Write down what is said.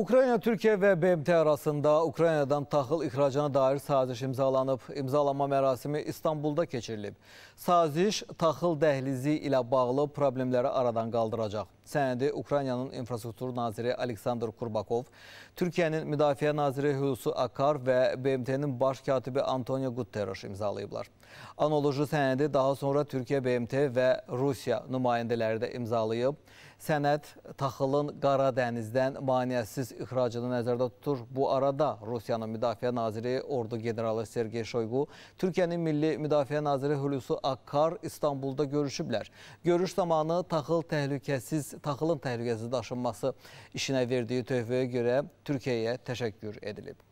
Ukrayna Türkiyə və BMT arasında Ukraynadan taxıl ixracına dair saziş imzalanıb. İmzalanma mərasimi İstanbulda keçirilib. Saziş taxıl dəhlizi ilə bağlı problemləri aradan qaldıracaq sənədi Ukraynanın infrastruktur naziri Aleksandr Kurbakov, Türkiyənin müdafiə naziri Hulusi Akar və BMT-nin baş katibi Antonio Guterres imzalayıblar. Analoji sənədi daha sonra Türkiyə BMT və Rusiya nümayəndələri də imzalayıb. Sənəd taxılın Qara dənizdən maneəsiz ixracını nəzərdə tutur. Bu arada Rusiyanın müdafiə naziri ordu generalı Sergey Şoyqu, Türkiyənin milli müdafiə naziri Hulusi Akar İstanbulda görüşüblər. Görüş zamanı taxıl təhlükəsiz taxılın təhlükəsiz daşınması işinə verdiyi tövbəyə görə Türkiyəyə təşəkkür edilib.